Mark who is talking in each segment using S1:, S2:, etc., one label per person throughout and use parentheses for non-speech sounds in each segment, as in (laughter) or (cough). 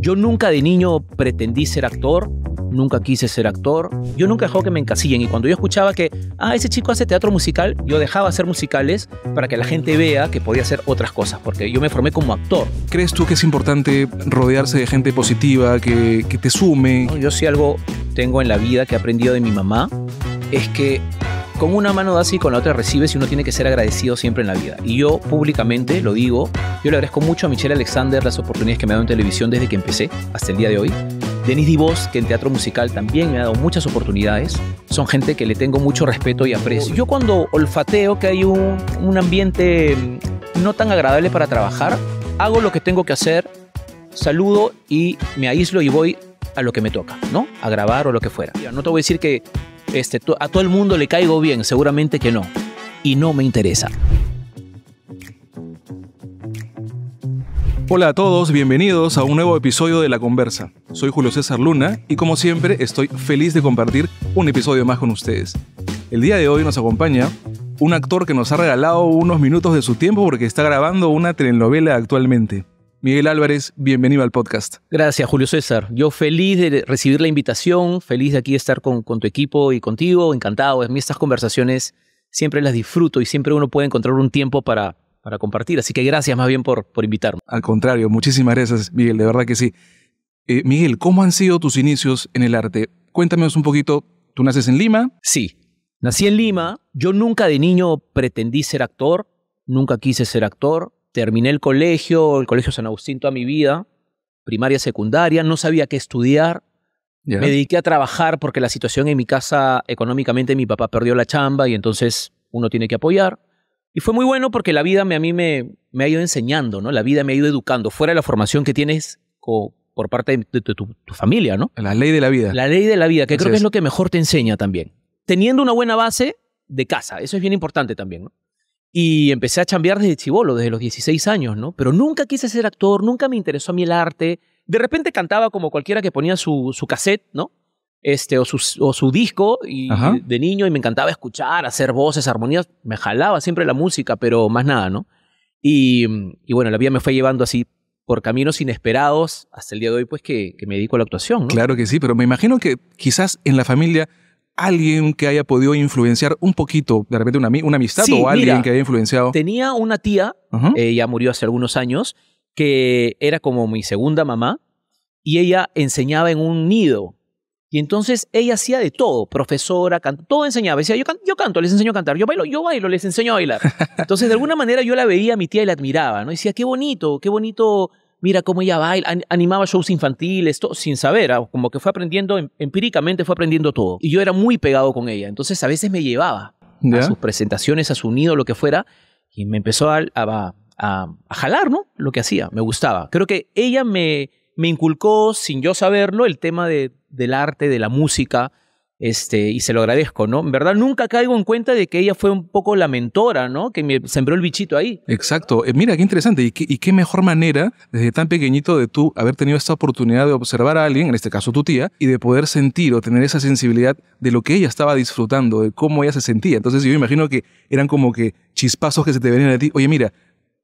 S1: Yo nunca de niño pretendí ser actor, nunca quise ser actor. Yo nunca dejó que me encasillen. Y cuando yo escuchaba que, ah, ese chico hace teatro musical, yo dejaba hacer musicales para que la gente vea que podía hacer otras cosas, porque yo me formé como actor.
S2: ¿Crees tú que es importante rodearse de
S1: gente positiva, que, que te sume? yo sí algo tengo en la vida que he aprendido de mi mamá, es que con una mano das y con la otra recibes y uno tiene que ser agradecido siempre en la vida. Y yo públicamente lo digo, yo le agradezco mucho a Michelle Alexander las oportunidades que me ha dado en televisión desde que empecé hasta el día de hoy. Denis Divos, que en teatro musical también me ha dado muchas oportunidades. Son gente que le tengo mucho respeto y aprecio. Yo cuando olfateo que hay un, un ambiente mm, no tan agradable para trabajar, hago lo que tengo que hacer, saludo y me aíslo y voy a lo que me toca, ¿no? A grabar o lo que fuera. No te voy a decir que este, a todo el mundo le caigo bien, seguramente que no. Y no me interesa.
S2: Hola a todos, bienvenidos a un nuevo episodio de La Conversa. Soy Julio César Luna y como siempre estoy feliz de compartir un episodio más con ustedes. El día de hoy nos acompaña un actor que nos ha regalado unos minutos de su tiempo porque está grabando una telenovela actualmente. Miguel Álvarez, bienvenido al podcast.
S1: Gracias, Julio César. Yo feliz de recibir la invitación, feliz de aquí estar con, tu equipo y contigo, encantado. En mí estas conversaciones siempre las disfruto y siempre uno puede encontrar un tiempo para, para compartir. Así que gracias más bien por, por invitarme.
S2: Al contrario, muchísimas gracias, Miguel, de verdad que sí. Eh, Miguel, ¿cómo han sido tus inicios en el arte? Cuéntame un poquito, ¿tú naces en
S1: Lima? Sí, nací en Lima. Yo nunca de niño pretendí ser actor, nunca quise ser actor terminé el colegio, el colegio San Agustín toda mi vida, primaria, secundaria, no sabía qué estudiar. Me dediqué a trabajar porque la situación en mi casa económicamente, mi papá perdió la chamba y entonces uno tiene que apoyar. Y fue muy bueno porque la vida me, a mí me, ha ido enseñando, ¿no? La vida me ha ido educando, fuera de la formación que tienes por parte de, tu, familia, ¿no? La ley de la vida. La ley de la vida, que creo que es lo que mejor te enseña también. Teniendo una buena base de casa, eso es bien importante también, ¿no? Y empecé a chambear desde chivolo, desde los 16 años, ¿no? Pero nunca quise ser actor, nunca me interesó a mí el arte. De repente cantaba como cualquiera que ponía su, su cassette, ¿no? Este, o, su, o su disco y, de, niño y me encantaba escuchar, hacer voces, armonías. Me jalaba siempre la música, pero más nada, ¿no? Y, y bueno, la vida me fue llevando así por caminos inesperados hasta el día de hoy, pues que, que me dedico a la actuación. ¿no? Claro que sí, pero me imagino que quizás en la familia alguien que haya podido influenciar un poquito, de repente una, amistad o alguien que haya influenciado? Tenía una tía, ella murió hace algunos años, que era como mi segunda mamá y ella enseñaba en un nido. Y entonces ella hacía de todo, profesora, todo enseñaba. Decía, yo, canto, les enseño a cantar, yo bailo, yo bailo, les enseño a bailar. (laughs) Entonces, de alguna manera yo la veía a mi tía y la admiraba, ¿no? decía, qué bonito, qué bonito mira cómo ella baila, animaba shows infantiles, todo, sin saber, ah, como que fue aprendiendo, em, empíricamente fue aprendiendo todo. Y yo era muy pegado con ella, entonces a veces me llevaba a sus presentaciones, a su nido, lo que fuera, y me empezó a, jalar, ¿no? Lo que hacía, me gustaba. Creo que ella me, me inculcó, sin yo saberlo, el tema de, del arte, de la música, este, y se lo agradezco, ¿no? En verdad, nunca caigo en cuenta de que ella fue un poco la mentora, ¿no? Que me sembró el bichito
S2: ahí. Exacto. Eh, mira, qué interesante. Y qué, qué, mejor manera, desde tan pequeñito, de tú haber tenido esta oportunidad de observar a alguien, en este caso tu tía, y de poder sentir o tener esa sensibilidad de lo que ella estaba disfrutando, de cómo ella se sentía. Entonces, yo imagino que eran como que chispazos que se te venían a ti. Oye, mira,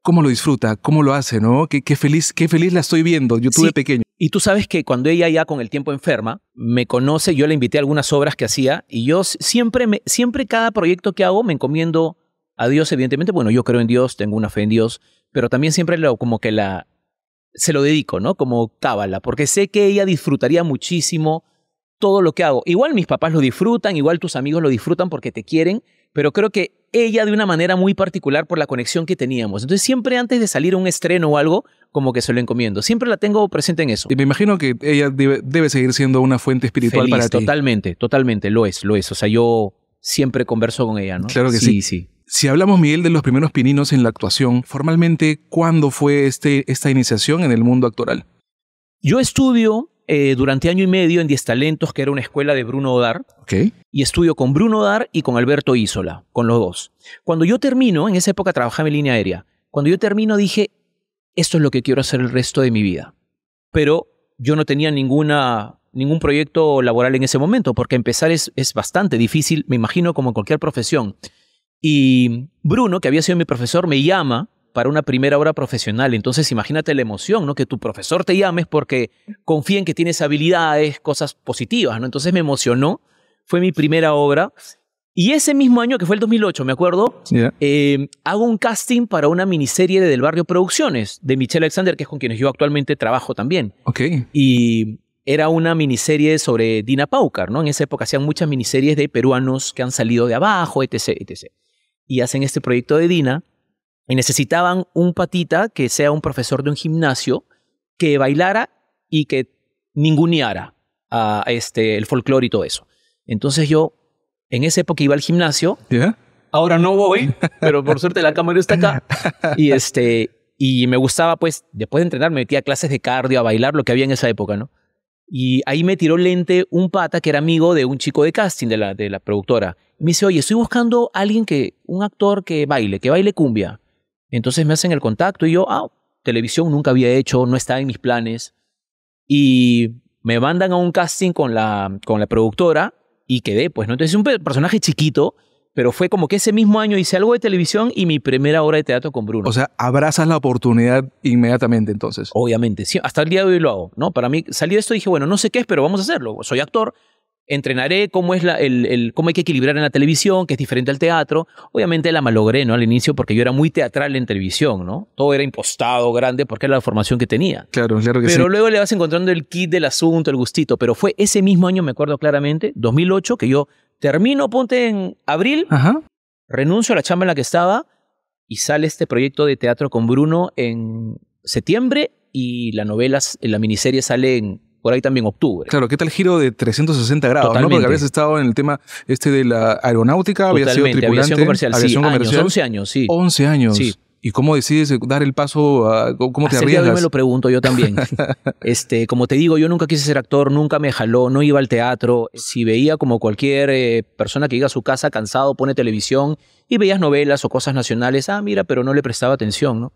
S2: cómo lo
S1: disfruta, cómo lo hace, ¿no? Qué, qué feliz, qué feliz la estoy viendo. Yo tuve pequeño. Y tú sabes que cuando ella ya con el tiempo enferma, me conoce, yo le invité a algunas obras que hacía y yo siempre, me, siempre cada proyecto que hago me encomiendo a Dios, evidentemente, bueno, yo creo en Dios, tengo una fe en Dios, pero también siempre lo, como que la, se lo dedico, ¿no? Como cábala, porque sé que ella disfrutaría muchísimo todo lo que hago. Igual mis papás lo disfrutan, igual tus amigos lo disfrutan porque te quieren, pero creo que ella de una manera muy particular por la conexión que teníamos. Entonces siempre antes de salir a un estreno o algo, como que se lo encomiendo. Siempre la tengo presente en eso. Y me
S2: imagino que ella debe, seguir siendo una fuente espiritual para ti.
S1: Totalmente, totalmente, lo es, lo es. O sea, yo siempre converso con ella, ¿no? Claro que sí. Sí,
S2: Si hablamos, Miguel, de los primeros pininos en la actuación, formalmente, ¿cuándo fue este, esta iniciación en el mundo actoral? Yo
S1: estudio eh, durante año y medio en Diez Talentos, que era una escuela de Bruno Odar. Y estudio con Bruno Odar y con Alberto Isola, con los dos. Cuando yo termino, en esa época trabajaba en línea aérea. Cuando yo termino dije, esto es lo que quiero hacer el resto de mi vida. Pero yo no tenía ninguna ningún proyecto laboral en ese momento, porque empezar es, es bastante difícil, me imagino, como en cualquier profesión. Y Bruno, que había sido mi profesor, me llama para una primera obra profesional. Entonces imagínate la emoción, ¿no? Que tu profesor te llames porque confía en que tienes habilidades, cosas positivas, ¿no? Entonces me emocionó, fue mi primera obra. Y ese mismo año, que fue el 2008, me acuerdo, em, hago un casting para una miniserie de Del Barrio Producciones, de Michelle Alexander, que es con quienes yo actualmente trabajo también. Ok. Y era una miniserie sobre Dina Paucar, ¿no? En esa época hacían muchas miniseries de peruanos que han salido de abajo, etc, etc. Y hacen este proyecto de Dina y necesitaban un patita que sea un profesor de un gimnasio que bailara y que ninguneara a este, el folclore y todo eso. Entonces yo en esa época iba al gimnasio. Ahora no voy, pero por suerte la cámara está acá. (laughs) Y este y me gustaba pues después de entrenar me metía clases de cardio, a bailar, lo que había en esa época, ¿no? Y ahí me tiró lente un pata que era amigo de un chico de casting de la, de la productora. me dice, oye, estoy buscando alguien que, un actor que baile, que baile cumbia. Entonces me hacen el contacto y yo, ah, televisión nunca había hecho, no está en mis planes. Y me mandan a un casting con la, con la productora y quedé, pues, ¿no? Entonces es un personaje chiquito, pero fue como que ese mismo año hice algo de televisión y mi primera obra de teatro con Bruno. O
S2: sea, abrazas la oportunidad inmediatamente entonces. Obviamente, sí,
S1: hasta el día de hoy lo hago, ¿no? Para mí salí de esto y dije, bueno, no sé qué es, pero vamos a hacerlo. Soy actor, entrenaré cómo es la, el, cómo hay que equilibrar en la televisión, que es diferente al teatro. Obviamente la malogré, ¿no? Al inicio, porque yo era muy teatral en televisión, ¿no? Todo era impostado, grande, porque era la formación que tenía. Claro, claro que pero sí. Pero luego le vas encontrando el kit del asunto, el gustito. Pero fue ese mismo año, me acuerdo claramente, 2008, que yo termino, ponte en abril, renuncio a la chamba en la que estaba y sale este proyecto de teatro con Bruno en septiembre y la novela, la miniserie sale en por ahí también octubre. Claro, ¿qué tal el giro de 360 grados? ¿no? Porque habías
S2: estado en el tema este de la aeronáutica, habías sido tripulante. Aviación comercial, Años, 11 años, sí. 11 años. Sí. ¿Y cómo decides dar el paso? A,
S1: ¿Cómo te arriesgas? Yo me lo pregunto yo también. (laughs) este, como te digo, yo nunca quise ser actor, nunca me jaló, no iba al teatro. Si veía como cualquier eh, persona que llega a su casa cansado, pone televisión y veías novelas o cosas nacionales, ah, mira, pero no le prestaba atención, ¿no?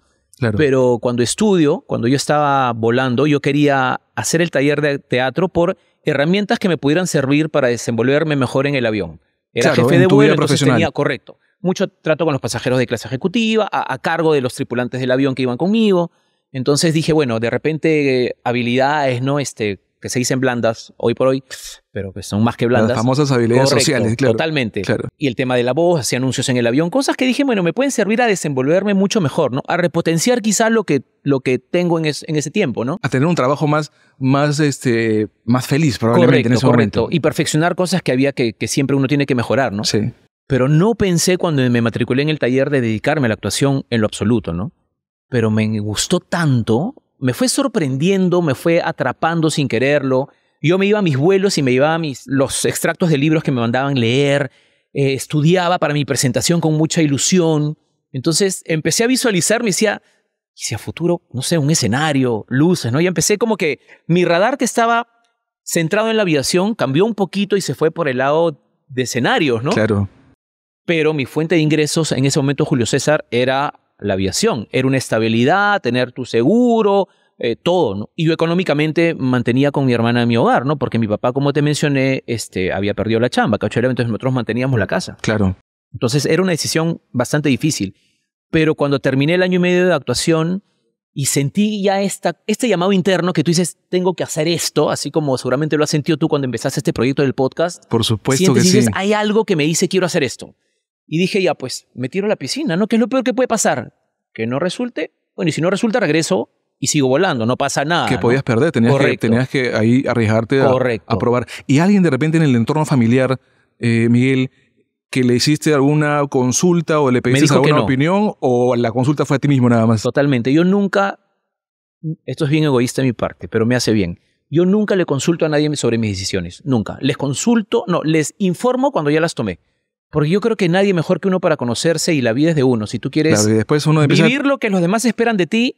S1: Pero cuando estudio, cuando yo estaba volando, yo quería hacer el taller de teatro por herramientas que me pudieran servir para desenvolverme mejor en el avión. Era jefe de vuelo, tenía, correcto, mucho trato con los pasajeros de clase ejecutiva, a, a, cargo de los tripulantes del avión que iban conmigo. Entonces dije, bueno, de repente eh, habilidades, ¿no? Este, que se dicen blandas hoy por hoy, pero que son más que blandas. Las famosas habilidades sociales, claro. Totalmente. Y el tema de la voz, hacía anuncios en el avión, cosas que dije, bueno, me pueden servir a desenvolverme mucho mejor, ¿no? A repotenciar quizás lo que, lo que tengo en, ese tiempo, ¿no? A tener un trabajo más, más, este, más feliz probablemente en ese Momento. Y perfeccionar cosas que había que siempre uno tiene que mejorar, ¿no? Sí. Pero no pensé cuando me matriculé en el taller de dedicarme a la actuación en lo absoluto, ¿no? Pero me gustó tanto me fue sorprendiendo, me fue atrapando sin quererlo. Yo me iba a mis vuelos y me llevaba mis, los extractos de libros que me mandaban leer, eh, estudiaba para mi presentación con mucha ilusión. Entonces empecé a visualizar, me decía, si a futuro, no sé, un escenario, luces, ¿no? Y empecé como que mi radar que estaba centrado en la aviación cambió un poquito y se fue por el lado de escenarios, ¿no? Claro. Pero mi fuente de ingresos en ese momento, Julio César, era la aviación. Era una estabilidad, tener tu seguro, eh, todo, Y yo económicamente mantenía con mi hermana en mi hogar, ¿no? Porque mi papá, como te mencioné, este, había perdido la chamba, ¿cachai? entonces nosotros manteníamos la casa. Claro. Entonces era una decisión bastante difícil. Pero cuando terminé el año y medio de actuación y sentí ya esta, este llamado interno que tú dices, tengo que hacer esto, así como seguramente lo has sentido tú cuando empezaste este proyecto del podcast.
S2: Por supuesto que dices, Hay
S1: algo que me dice, quiero hacer esto. Y dije, ya, pues, me tiro a la piscina, ¿no? ¿Qué es lo peor que puede pasar? que no resulte, bueno, y si no resulta, regreso y sigo volando, no pasa nada. Que podías perder, tenías
S2: que, ahí arriesgarte a, probar. Y alguien de repente en el entorno familiar, eh, Miguel, que le hiciste alguna consulta o le pediste alguna opinión o la consulta
S1: fue a ti mismo nada más. Totalmente. Yo nunca, esto es bien egoísta de mi parte, pero me hace bien. Yo nunca le consulto a nadie sobre mis decisiones, nunca. Les consulto, no, les informo cuando ya las tomé. Porque yo creo que nadie mejor que uno para conocerse y la vida es de uno. Si tú quieres después uno vivir lo que los demás esperan de ti,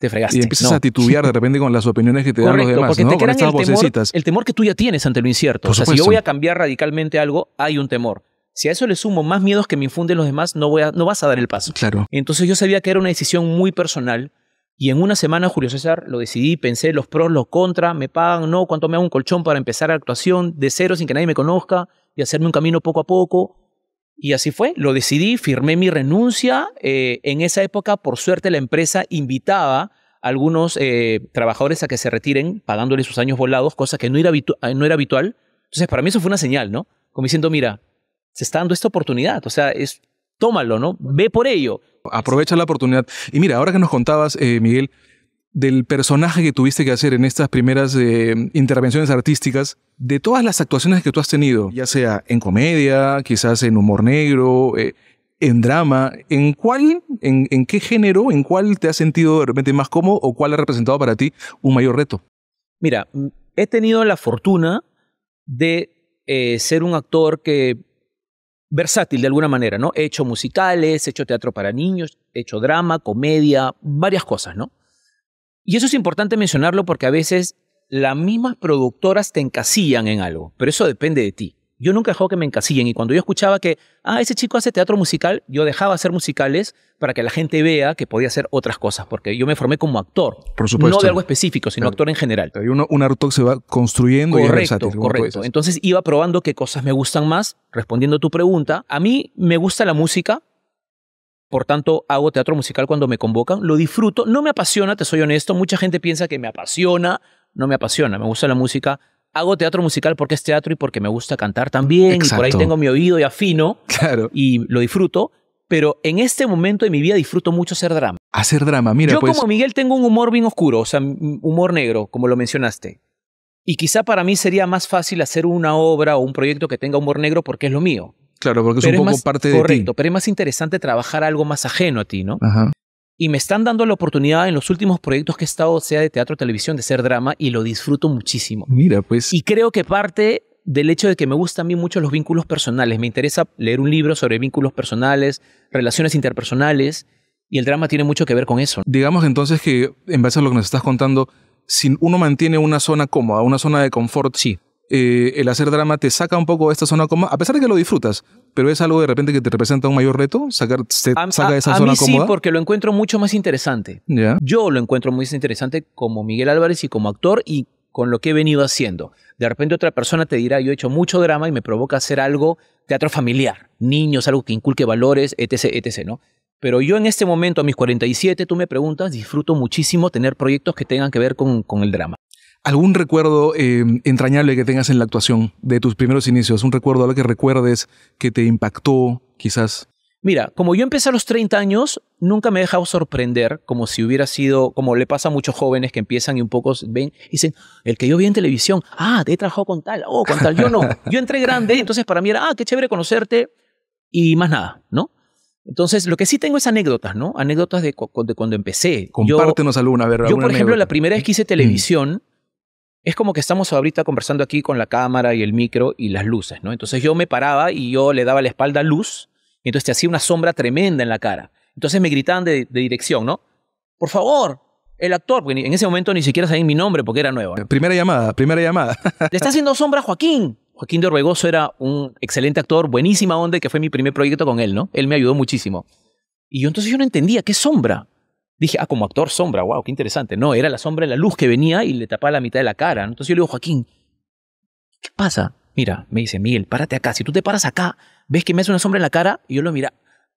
S1: te fregaste. Y empiezas a titubear de
S2: repente con las opiniones que te dan los demás, porque ¿no? te crean el temor,
S1: el temor, que tú ya tienes ante lo incierto. o sea, si yo voy a cambiar radicalmente algo, hay un temor. Si a eso le sumo más miedos que me infunden los demás, no, vas a dar el paso. Claro. Entonces yo sabía que era una decisión muy personal. Y en una semana, Julio César, lo decidí, pensé los pros, los contras, me pagan, no, cuánto me hago un colchón para empezar la actuación de cero sin que nadie me conozca, y hacerme un camino poco a poco. Y así fue, lo decidí, firmé mi renuncia. Eh, en esa época, por suerte, la empresa invitaba a algunos eh, trabajadores a que se retiren pagándoles sus años volados, cosa que no era, eh, no era habitual. Entonces, para mí eso fue una señal, ¿no? Como diciendo, mira, se está dando esta oportunidad, o sea, es, tómalo, ¿no? Ve por ello. Aprovecha
S2: la oportunidad. Y mira, ahora que nos contabas, Miguel, del personaje que tuviste que hacer en estas primeras eh, intervenciones artísticas, de todas las actuaciones que tú has tenido, ya sea en comedia, quizás en humor negro, eh, en drama, ¿en cuál, en, qué género, en cuál te has sentido de más cómodo o cuál ha representado para ti un mayor reto?
S1: Mira, he tenido la fortuna de eh, ser un actor que versátil de alguna manera, ¿no? He hecho musicales, he hecho teatro para niños, he hecho drama, comedia, varias cosas, ¿no? Y eso es importante mencionarlo porque a veces las mismas productoras te encasillan en algo, pero eso depende de ti. Yo nunca dejaba que me encasillen y cuando yo escuchaba que, ah, ese chico hace teatro musical, yo dejaba hacer musicales para que la gente vea que podía hacer otras cosas, porque yo me formé como actor. Por supuesto. No de algo específico, sino actor en general.
S2: Uno, un que se va construyendo correcto, Correcto.
S1: Entonces iba probando qué cosas me gustan más, respondiendo a tu pregunta. A mí me gusta la música, por tanto, hago teatro musical cuando me convocan, lo disfruto, no me apasiona, te soy honesto, mucha gente piensa que me apasiona, no me apasiona, me gusta la música, hago teatro musical porque es teatro y porque me gusta cantar también, y por ahí tengo mi oído y afino, claro. y lo disfruto, pero en este momento de mi vida disfruto mucho hacer drama.
S2: Hacer drama,
S1: mira. Yo pues como Miguel tengo un humor bien oscuro, o sea, humor negro, como lo mencionaste. Y quizá para mí sería más fácil hacer una obra o un proyecto que tenga humor negro porque es lo mío. Claro, porque es un poco parte de Correcto, pero es más interesante trabajar algo más ajeno a ti, ¿no? Ajá. Y me están dando la oportunidad en los últimos proyectos que he estado, sea de teatro o televisión, de ser drama y lo disfruto muchísimo. Mira, pues. Y creo que parte del hecho de que me gustan a mí mucho los vínculos personales. Me interesa leer un libro sobre vínculos personales, relaciones interpersonales, y el drama tiene mucho que ver con eso.
S2: Digamos entonces que, en base a lo que nos estás contando, si uno mantiene una zona cómoda, una zona de confort, sí. Eh, el hacer drama te saca un poco de esta zona cómoda, a pesar de que lo disfrutas, pero es algo de repente que te representa un mayor reto, sacar, de esa zona mí Sí, porque
S1: lo encuentro mucho más interesante. Yo lo encuentro muy interesante como Miguel Álvarez y como actor y con lo que he venido haciendo. De repente otra persona te dirá, yo he hecho mucho drama y me provoca hacer algo, teatro familiar, niños, algo que inculque valores, etc., etc., ¿no? Pero yo en este momento, a mis 47, tú me preguntas, disfruto muchísimo tener proyectos que tengan que ver con el drama
S2: algún recuerdo eh, entrañable que tengas en la actuación de tus primeros inicios, un recuerdo algo que recuerdes que te impactó quizás.
S1: Mira, como yo empecé a los 30 años, nunca me he dejado sorprender, como si hubiera sido, como le pasa a muchos jóvenes que empiezan y un poco ven y dicen, el que yo vi en televisión, ah, te he trabajado con tal, oh, con tal, yo no. (laughs) Yo entré grande, entonces para mí era, ah, qué chévere conocerte y más nada, ¿no? Entonces, lo que sí tengo es anécdotas, ¿no? Anécdotas de, cuando empecé. Compártenos
S2: alguna, a ver. Yo, por ejemplo,
S1: la primera vez que hice televisión, es como que estamos ahorita conversando aquí con la cámara y el micro y las luces, ¿no? Entonces yo me paraba y yo le daba la espalda luz, y entonces te hacía una sombra tremenda en la cara. Entonces me gritaban de, dirección, ¿no? Por favor, el actor, porque en ese momento ni siquiera sabía mi nombre porque era nuevo.
S2: Primera llamada, primera llamada.
S1: Le (laughs) está haciendo sombra Joaquín. Joaquín de Orbegoso era un excelente actor, buenísima onda, que fue mi primer proyecto con él, ¿no? Él me ayudó muchísimo. Y yo entonces yo no entendía qué sombra dije, ah, como actor sombra, wow, qué interesante. No, era la sombra de la luz que venía y le tapaba la mitad de la cara. Entonces yo le digo, Joaquín, ¿qué pasa? Mira, me dice, Miguel, párate acá. Si tú te paras acá, ves que me hace una sombra en la cara y yo lo mira.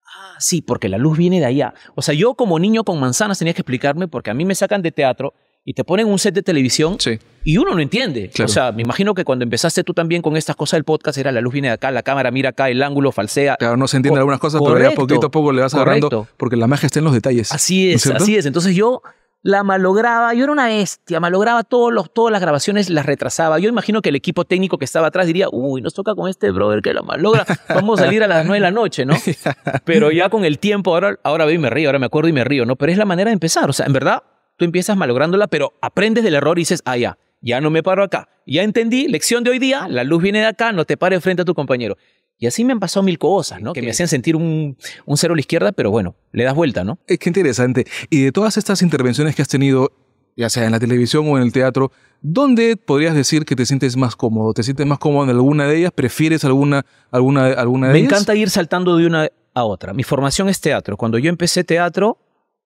S1: Ah, sí, porque la luz viene de allá. O sea, yo como niño con manzanas tenía que explicarme porque a mí me sacan de teatro y te ponen un set de televisión y uno no entiende. O sea, me imagino que cuando empezaste tú también con estas cosas del podcast era la luz viene de acá, la cámara mira acá, el ángulo falsea. Claro, no se entiende algunas cosas, pero ya poquito a poco le vas agarrando
S2: porque la magia está en los detalles. Así es, así es.
S1: Entonces yo la malograba, yo era una bestia, malograba todos los, todas las grabaciones, las retrasaba. Yo imagino que el equipo técnico que estaba atrás diría, uy, nos toca con este brother que lo malogra, vamos a salir a las nueve de la noche, ¿no? (laughs) Pero ya con el tiempo, ahora, ahora veo me río, ahora me acuerdo y me río, ¿no? Pero es la manera de empezar, o sea, en verdad, tú empiezas malográndola, pero aprendes del error y dices, ah, ya, ya no me paro acá. Ya entendí, lección de hoy día, la luz viene de acá, no te pares frente a tu compañero. Y así me han pasado mil cosas, ¿no? Que, me hacían sentir un, un cero a la izquierda, pero bueno, le das vuelta, ¿no?
S2: Es eh, que interesante. Y de todas estas intervenciones que has tenido, ya sea en la televisión o en el teatro, ¿dónde podrías decir que te sientes más cómodo? ¿Te sientes más cómodo en alguna de ellas? ¿Prefieres alguna,
S1: alguna, alguna de ellas? Me encanta ir saltando de una a otra. Mi formación es teatro. Cuando yo empecé teatro,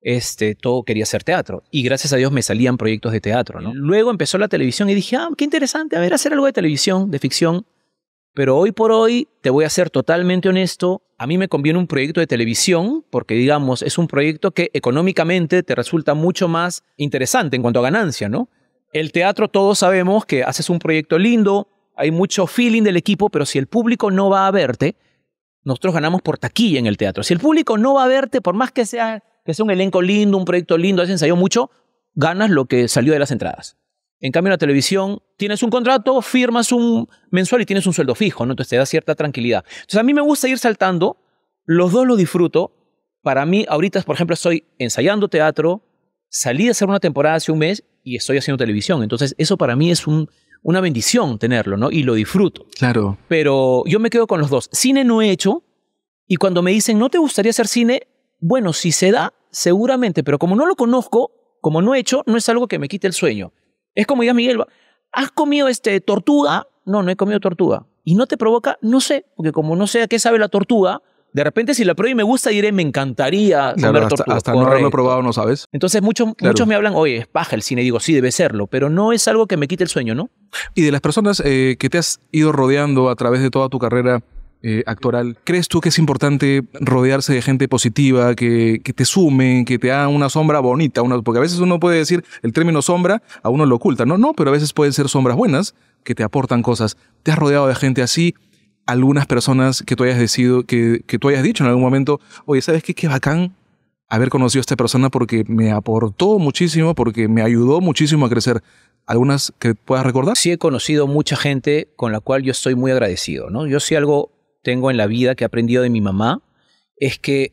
S1: este, todo quería hacer teatro. Y gracias a Dios me salían proyectos de teatro, ¿no? Luego empezó la televisión y dije, ah, qué interesante, a ver, hacer algo de televisión, de ficción. Pero hoy por hoy, te voy a ser totalmente honesto, a mí me conviene un proyecto de televisión porque, digamos, es un proyecto que económicamente te resulta mucho más interesante en cuanto a ganancia, ¿no? El teatro todos sabemos que haces un proyecto lindo, hay mucho feeling del equipo, pero si el público no va a verte, nosotros ganamos por taquilla en el teatro. Si el público no va a verte, por más que sea que sea un elenco lindo, un proyecto lindo, has ensayado mucho, ganas lo que salió de las entradas. En cambio, en la televisión tienes un contrato, firmas un mensual y tienes un sueldo fijo, ¿no? Entonces te da cierta tranquilidad. Entonces a mí me gusta ir saltando, los dos lo disfruto. Para mí, ahorita, por ejemplo, estoy ensayando teatro, salí de hacer una temporada hace un mes y estoy haciendo televisión. Entonces eso para mí es una bendición tenerlo, ¿no? Y lo disfruto. Claro. Pero yo me quedo con los dos. Cine no he hecho y cuando me dicen, ¿no te gustaría hacer cine? bueno, si se da, seguramente, pero como no lo conozco, como no he hecho, no es algo que me quite el sueño. Es como digas, Miguel, ¿has comido este, tortuga? No, no he comido tortuga. ¿Y no te provoca? No sé, porque como no sé a qué sabe la tortuga, de repente, si la pruebo y me gusta, diré, me encantaría comer tortuga. Hasta, no no he
S2: probado, no sabes. Entonces, muchos, me
S1: hablan, oye, es paja el cine. digo, sí, debe serlo, pero no es algo
S2: que me quite el sueño, ¿no? Y de las personas eh, que te has ido rodeando a través de toda tu carrera, eh, actoral, ¿crees tú que es importante rodearse de gente positiva, que, te sume, que te da una sombra bonita? Una, porque a veces uno puede decir el término sombra, a uno lo oculta, ¿no? No, pero a veces pueden ser sombras buenas que te aportan cosas. ¿Te has rodeado de gente así? Algunas personas que tú hayas decidido, que, tú hayas dicho en algún momento, oye, ¿sabes qué? Qué bacán haber conocido a esta persona porque me aportó muchísimo, porque me ayudó muchísimo a crecer. ¿Algunas
S1: que puedas recordar? Sí he conocido mucha gente con la cual yo estoy muy agradecido, ¿no? Yo soy algo tengo en la vida que he aprendido de mi mamá es que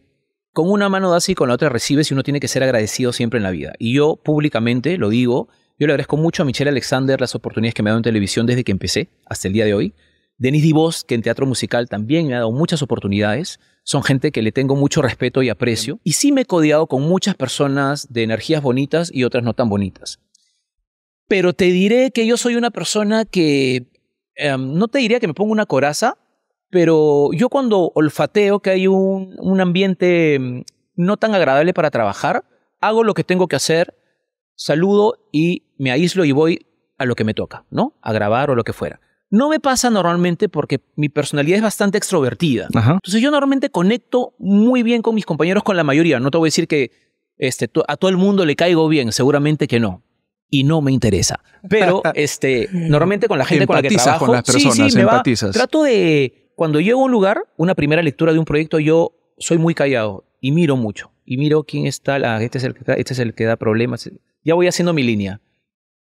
S1: con una mano das y con la otra recibes y uno tiene que ser agradecido siempre en la vida. Y yo públicamente lo digo, yo le agradezco mucho a Michelle Alexander las oportunidades que me ha dado en televisión desde que empecé hasta el día de hoy. Denis Divos, que en teatro musical también me ha dado muchas oportunidades. Son gente que le tengo mucho respeto y aprecio. Y sí me he codeado con muchas personas de energías bonitas y otras no tan bonitas. Pero te diré que yo soy una persona que, em, no te diría que me pongo una coraza, pero yo cuando olfateo que hay un, un ambiente mm, no tan agradable para trabajar, hago lo que tengo que hacer, saludo y me aíslo y voy a lo que me toca, ¿no? A grabar o lo que fuera. No me pasa normalmente porque mi personalidad es bastante extrovertida. Entonces yo normalmente conecto muy bien con mis compañeros, con la mayoría. No te voy a decir que este, a todo el mundo le caigo bien, seguramente que no. Y no me interesa. Pero (laughs) este, normalmente con la gente con la que trabajo... con las personas, empatizas. trato de cuando llego a un lugar, una primera lectura de un proyecto, yo soy muy callado y miro mucho. Y miro quién está, ah, este, este es el que da problemas. Ya voy haciendo mi línea.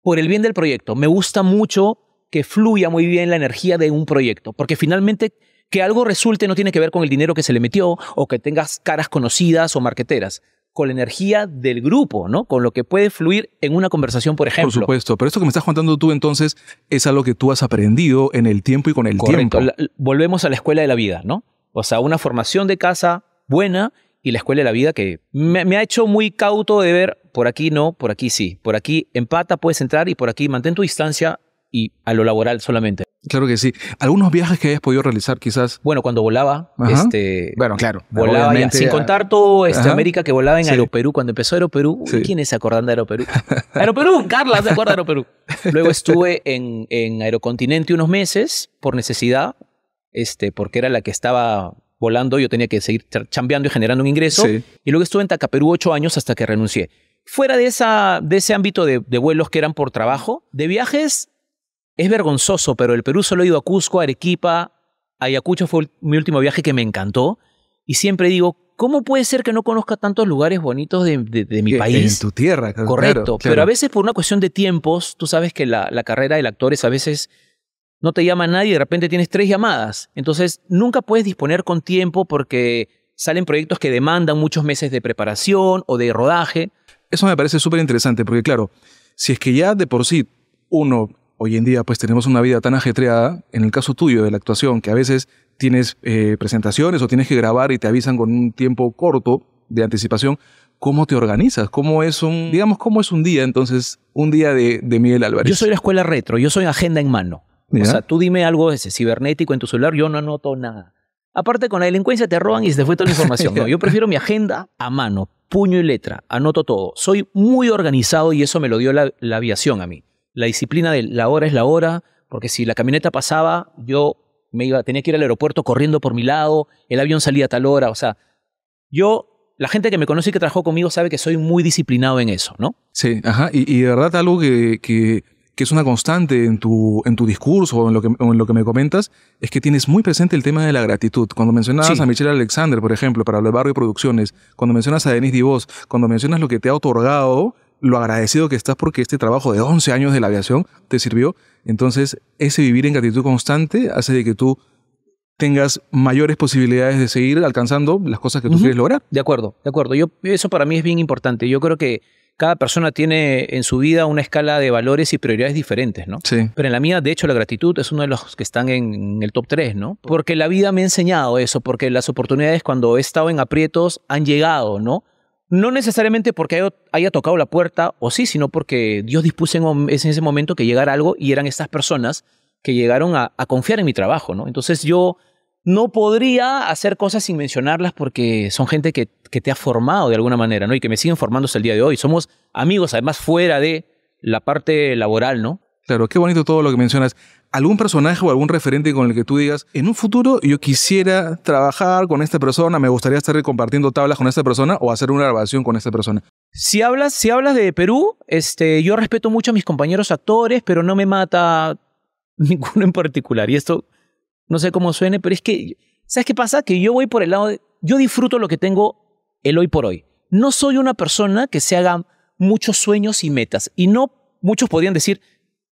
S1: Por el bien del proyecto, me gusta mucho que fluya muy bien la energía de un proyecto, porque finalmente que algo resulte no tiene que ver con el dinero que se le metió o que tengas caras conocidas o marqueteras con la energía del grupo, ¿no? Con lo que puede fluir en una conversación, por ejemplo. Por supuesto,
S2: pero esto que me estás contando tú entonces es algo que tú has aprendido en el tiempo y con el tiempo. volvemos a
S1: la escuela de la vida, ¿no? O sea, una formación de casa buena y la escuela de la vida que me, me, ha hecho muy cauto de ver por aquí no, por aquí sí, por aquí empata, puedes entrar y por aquí mantén tu distancia y a lo laboral solamente. Claro que sí. ¿Algunos viajes que hayas podido realizar quizás? Bueno, cuando volaba, este, bueno, claro, volaba sin contar todo este, América que volaba en Aeroperú, cuando empezó Aeroperú, ¿quién se acordan de Aeroperú? (laughs) Aeroperú, Carla, ¿se acuerda de Aeroperú? (laughs) Luego estuve en, en, Aerocontinente unos meses por necesidad, este, porque era la que estaba volando, yo tenía que seguir chambeando y generando un ingreso, y luego estuve en Tacaperú ocho años hasta que renuncié. Fuera de, esa, de ese ámbito de vuelos que eran por trabajo, de viajes es vergonzoso, pero el Perú solo he ido a Cusco, Arequipa, Ayacucho fue mi último viaje que me encantó. Y siempre digo, ¿cómo puede ser que no conozca tantos lugares bonitos de, mi país? En tu tierra, claro. Correcto. Pero a veces por una cuestión de tiempos, tú sabes que la, la carrera del actor es a veces no te llama nadie y de repente tienes tres llamadas. Entonces, nunca puedes disponer con tiempo porque salen proyectos que demandan muchos meses de preparación o de rodaje.
S2: Eso me parece súper interesante porque, claro, si es que ya de por sí uno hoy en día pues tenemos una vida tan ajetreada, en el caso tuyo de la actuación, que a veces tienes eh, presentaciones o tienes que grabar y te avisan con un tiempo corto de anticipación, ¿cómo te organizas? ¿Cómo es un, digamos, cómo es un día entonces, un día de, Miguel Álvarez? Yo soy la
S1: escuela retro, yo soy agenda en mano. O sea, tú dime algo ese cibernético en tu celular, yo no anoto nada. Aparte, con la delincuencia te roban y se te fue toda la información. (laughs) yo prefiero mi agenda a mano, puño y letra, anoto todo. Soy muy organizado y eso me lo dio la aviación a mí la disciplina de la hora es la hora, porque si la camioneta pasaba, yo me iba, tenía que ir al aeropuerto corriendo por mi lado, el avión salía a tal hora, o sea, yo la gente que me conoce y que trabajó conmigo sabe que soy muy disciplinado en eso, ¿no? Sí, ajá. Y, de verdad algo que, es una
S2: constante en tu, en tu discurso o en, lo que, en lo que me comentas es que tienes muy presente el tema de la gratitud. Cuando mencionabas a Michelle Alexander, por ejemplo, para el barrio Producciones, cuando mencionas a Denis Divos, cuando mencionas lo que te ha otorgado lo agradecido que estás porque este trabajo de 11 años de la aviación te sirvió. Entonces, ese vivir en gratitud constante hace de que tú tengas mayores posibilidades de seguir
S1: alcanzando
S2: las cosas que tú quieres lograr.
S1: De acuerdo, de acuerdo. Yo, eso para mí es bien importante. Yo creo que cada persona tiene en su vida una escala de valores y prioridades diferentes, ¿no? Sí. Pero en la mía, de hecho, la gratitud es uno de los que están en, el top 3, ¿no? Porque la vida me ha enseñado eso, porque las oportunidades cuando he estado en aprietos han llegado, ¿no? No necesariamente porque haya, tocado la puerta o sí, sino porque Dios dispuso en, ese momento que llegara algo y eran estas personas que llegaron a, confiar en mi trabajo, ¿no? Entonces yo no podría hacer cosas sin mencionarlas porque son gente que, que, te ha formado de alguna manera, ¿no? Y que me siguen formando hasta el día de hoy. Somos amigos, además, fuera de la parte laboral, ¿no?
S2: Claro, qué bonito todo lo que mencionas algún personaje o algún referente con el que tú digas, en un futuro yo quisiera trabajar con esta persona, me gustaría estar compartiendo tablas con esta persona o hacer una grabación con esta persona?
S1: Si hablas, si hablas de Perú, este, yo respeto mucho a mis compañeros actores, pero no me mata (laughs) ninguno en particular. Y esto no sé cómo suene, pero es que, ¿sabes qué pasa? Que yo voy por el lado de, yo disfruto lo que tengo el hoy por hoy. No soy una persona que se haga muchos sueños y metas. Y no, muchos podrían decir,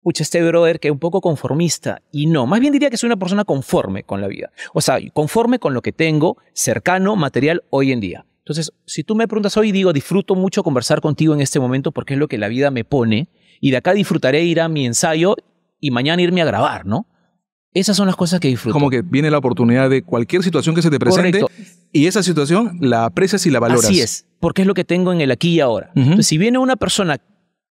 S1: pucha, este brother que es un poco conformista. Y no, más bien diría que soy una persona conforme con la vida. O sea, conforme con lo que tengo, cercano, material, hoy en día. Entonces, si tú me preguntas hoy, digo, disfruto mucho conversar contigo en este momento porque es lo que la vida me pone. Y de acá disfrutaré ir a mi ensayo y mañana irme a grabar, ¿no? Esas son las cosas que disfruto. Como que viene la oportunidad de
S2: cualquier situación que se te presente y esa situación la aprecias y la valoras. Así es,
S1: porque es lo que tengo en el aquí y ahora. Entonces, si viene una persona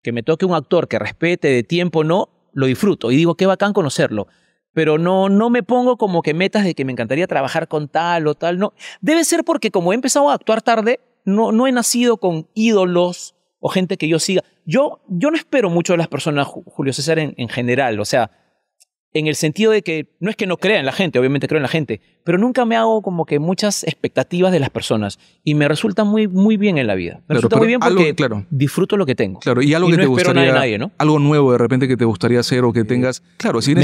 S1: que me toque un actor que respete de tiempo no, lo disfruto y digo, qué bacán conocerlo. Pero no, no me pongo como que metas de que me encantaría trabajar con tal o tal, no. Debe ser porque como he empezado a actuar tarde, no, no he nacido con ídolos o gente que yo siga. Yo, yo no espero mucho de las personas, Julio César, en, en general. O sea, en el sentido de que no es que no crea en la gente, obviamente creo en la gente, pero nunca me hago como que muchas expectativas de las personas y me resulta muy, muy bien en la vida. Me resulta muy bien porque disfruto lo que tengo.
S2: Claro, y algo que te gustaría, nada nadie, ¿no? algo nuevo de repente que te gustaría hacer o que tengas, claro, si en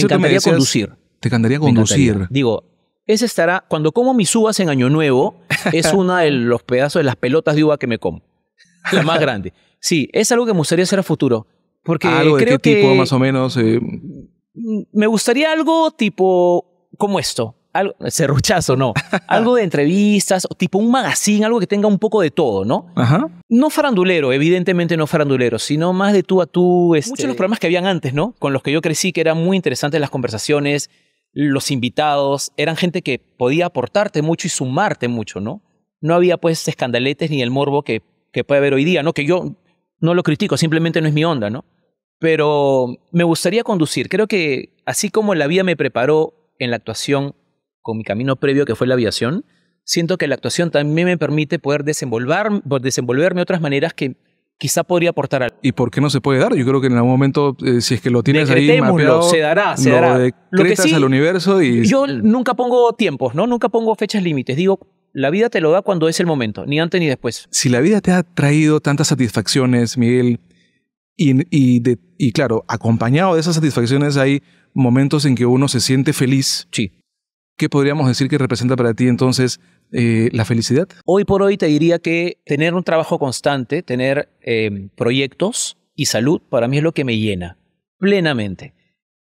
S2: conducir. Te encantaría conducir.
S1: Digo, ese estará cuando como mis uvas en Año Nuevo es (laughs) una de los pedazos de las pelotas de uva que me como, la más grande. Sí, es algo que me gustaría hacer a futuro. Porque ¿Algo creo de qué tipo, más o menos? Eh, Mm, me gustaría algo tipo como esto. Algo, cerruchazo no. (laughs) Algo de entrevistas, tipo un magazine, algo que tenga un poco de todo, ¿no? Ajá. No farandulero, evidentemente no farandulero, sino más de tú a tú. Este, Muchos de los programas que habían antes, ¿no? Con los que yo crecí, que eran muy interesantes las conversaciones, los invitados, eran gente que podía aportarte mucho y sumarte mucho, ¿no? No había pues escandaletes ni el morbo que, que puede haber hoy día, ¿no? Que yo no lo critico, simplemente no es mi onda, ¿no? pero me gustaría conducir. Creo que así como la vida me preparó en la actuación con mi camino previo que fue la aviación, siento que la actuación también me permite poder pues, desenvolverme otras maneras que quizá podría aportar algo. ¿Y por qué no se puede dar? Yo creo que en algún momento, eh, si es que lo tienes ahí mapeado, se dará, se dará. Lo que al universo y... Yo nunca pongo tiempos, ¿no? Nunca pongo fechas límites. Digo, la vida te lo da cuando es el momento, ni antes ni después.
S2: Si la vida te ha traído tantas satisfacciones, Miguel, y, claro, acompañado de esas satisfacciones hay momentos en que uno se siente feliz. Sí. ¿Qué podríamos decir que representa para ti entonces eh, la felicidad?
S1: Hoy por hoy te diría que tener un trabajo constante, tener eh, proyectos y salud, para mí es lo que me llena plenamente.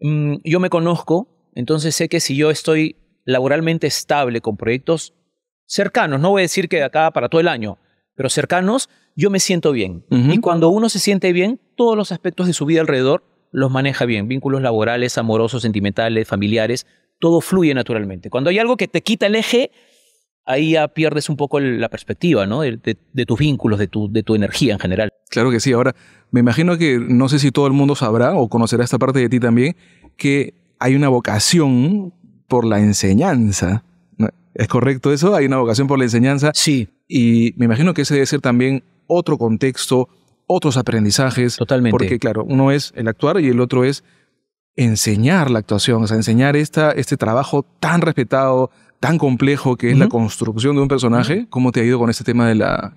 S1: Mm, yo me conozco, entonces sé que si yo estoy laboralmente estable con proyectos cercanos, no voy a decir que de acá para todo el año, pero cercanos, yo me siento bien. Y cuando uno se siente bien, todos los aspectos de su vida alrededor los maneja bien. Vínculos laborales, amorosos, sentimentales, familiares, todo fluye naturalmente. Cuando hay algo que te quita el eje, ahí ya pierdes un poco la perspectiva, ¿no? De, tus vínculos, de tu,
S2: de tu energía en general. Claro que sí. Ahora, me imagino que no sé si todo el mundo sabrá o conocerá esta parte de ti también, que hay una vocación por la enseñanza. ¿Es correcto eso? Hay una vocación por la enseñanza. Sí. Y me imagino que ese debe ser también otro contexto, otros aprendizajes. Totalmente. Porque, claro, uno es el actuar y el otro es enseñar la actuación, o sea, enseñar esta, este trabajo tan respetado, tan
S1: complejo que es la construcción de un personaje. ¿Cómo te ha ido con este tema de la,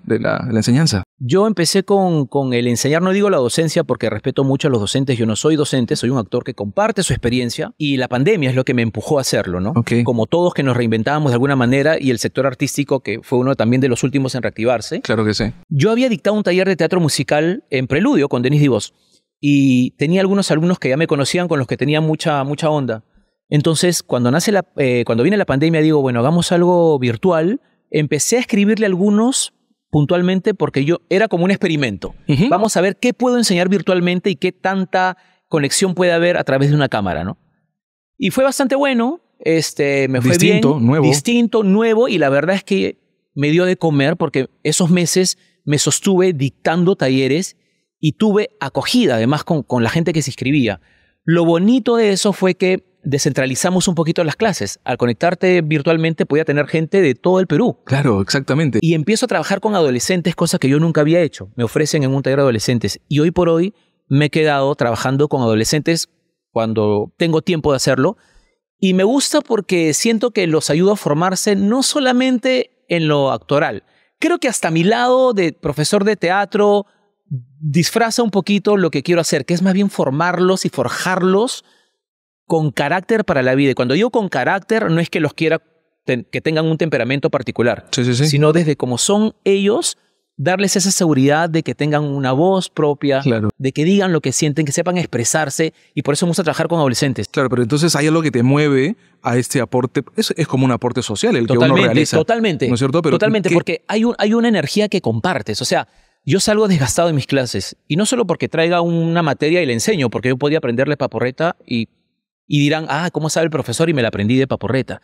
S1: enseñanza? Yo empecé con, el enseñar, no digo la docencia porque respeto mucho a los docentes, yo no soy docente, soy un actor que comparte su experiencia y la pandemia es lo que me empujó a hacerlo, ¿no? Como todos que nos reinventábamos de alguna manera y el sector artístico que fue uno también de los últimos en reactivarse. Claro que sí. Yo había dictado un taller de teatro musical en Preludio con Denis Divos y tenía algunos alumnos que ya me conocían con los que tenía mucha, mucha onda. Entonces, cuando, nace la, eh, cuando viene la pandemia, digo, bueno, hagamos algo virtual. Empecé a escribirle algunos puntualmente porque yo era como un experimento. Vamos a ver qué puedo enseñar virtualmente y qué tanta conexión puede haber a través de una cámara, ¿no? Y fue bastante bueno, este, me fue distinto, nuevo. distinto, nuevo y la verdad es que me dio de comer porque esos meses me sostuve dictando talleres y tuve acogida además con, con la gente que se inscribía. Lo bonito de eso fue que descentralizamos un poquito las clases. Al conectarte virtualmente podía tener gente de todo el Perú. Claro, exactamente. Y empiezo a trabajar con adolescentes, cosa que yo nunca había hecho. Me ofrecen en un taller de adolescentes. Y hoy por hoy me he quedado trabajando con adolescentes cuando tengo tiempo de hacerlo. Y me gusta porque siento que los ayudo a formarse no solamente en lo actoral. Creo que hasta mi lado de profesor de teatro disfraza un poquito lo que quiero hacer, que es más bien formarlos y forjarlos con carácter para la vida. Y cuando digo con carácter, no es que los quiera que tengan un temperamento particular, sino desde cómo son ellos, darles esa seguridad de que tengan una voz propia, de que digan lo que sienten, que sepan expresarse, y por eso me gusta trabajar con adolescentes. Claro, pero entonces hay algo que te mueve a este aporte, es, como un aporte social el que uno realiza. Totalmente, totalmente, porque hay, un, hay una energía que compartes, o sea, yo salgo desgastado de mis clases, y no solo porque traiga una materia y la enseño, porque yo podía aprenderle paporreta y y dirán, ah, ¿cómo sabe el profesor? Y me la aprendí de paporreta.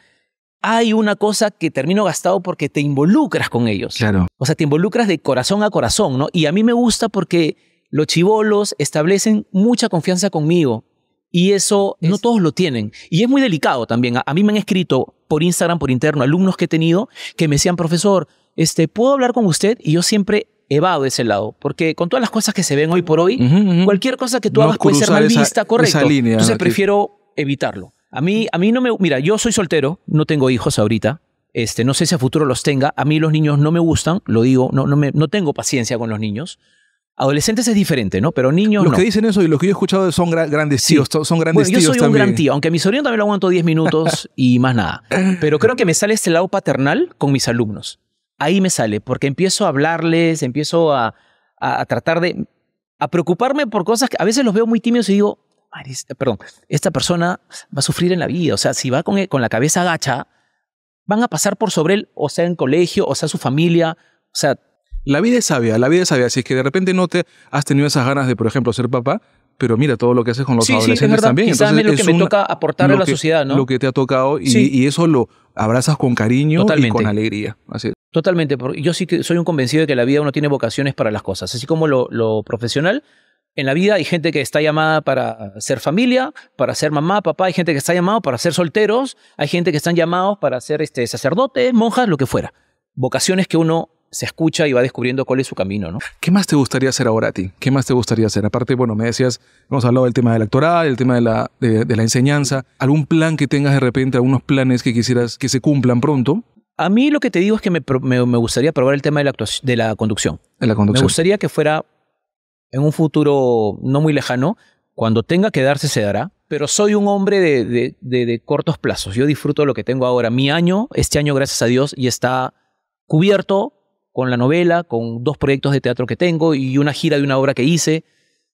S1: Hay una cosa que termino gastado porque te involucras con ellos. Claro. O sea, te involucras de corazón a corazón, ¿no? Y a mí me gusta porque los chivolos establecen mucha confianza conmigo y eso no todos lo tienen. Y es muy delicado también. A, mí me han escrito por Instagram, por interno, alumnos que he tenido que me decían, profesor, este, ¿puedo hablar con usted? Y yo siempre evado de ese lado, porque con todas las cosas que se ven hoy por hoy, cualquier cosa que tú hagas puede ser mal vista, esa, correcto. Esa línea, Entonces prefiero evitarlo. A mí, a mí no me... Mira, yo soy soltero, no tengo hijos ahorita. Este, no sé si a futuro los tenga. A mí los niños no me gustan, lo digo, no, no, no tengo paciencia con los niños. Adolescentes es diferente, ¿no? Pero niños Los que
S2: dicen eso y los que yo he escuchado son grandes tíos, son grandes bueno, yo soy un gran tío,
S1: aunque mi sobrino también lo aguanto 10 minutos (laughs) y más nada. Pero creo que me sale este lado paternal con mis alumnos. Ahí me sale, porque empiezo a hablarles, empiezo a, a tratar de... a preocuparme por cosas que a veces los veo muy tímidos y digo, este, perdón, esta persona va a sufrir en la vida. O sea, si va e, con, la cabeza agacha, van a pasar por sobre él, o sea, en colegio, o sea, su familia. O sea, la vida es sabia, la vida es
S2: sabia. Si es que de repente no te has tenido esas ganas de, por ejemplo, ser papá, pero mira todo lo que haces con los sí, adolescentes también. Quizá Entonces, es lo que me toca aportar a la sociedad, ¿no? Lo que te ha tocado y, y eso lo abrazas con cariño y con alegría.
S1: Totalmente, porque yo sí que soy un convencido de que la vida uno tiene vocaciones para las cosas, así como lo, lo profesional, en la vida hay gente que está llamada para ser familia, para ser mamá, papá, hay gente que está llamada para ser solteros, hay gente que están llamados para ser este, sacerdotes, monjas, lo que fuera. Vocaciones que uno se escucha y va descubriendo cuál es su camino, ¿no?
S2: ¿Qué más te gustaría hacer ahora a ti? ¿Qué más te gustaría hacer? Aparte, bueno, me decías, hemos hablado del tema del actoral, del tema de la, de, la enseñanza. ¿Algún plan que tengas de repente, algunos planes que quisieras que se cumplan
S1: pronto? A mí lo que te digo es que me, gustaría probar el tema de la, de la conducción. De la conducción. Me gustaría que fuera en un futuro no muy lejano, cuando tenga que darse, se dará. Pero soy un hombre de, cortos plazos. Yo disfruto lo que tengo ahora. Mi año, este año, gracias a Dios, y está cubierto con la novela, con dos proyectos de teatro que tengo y una gira de una obra que hice.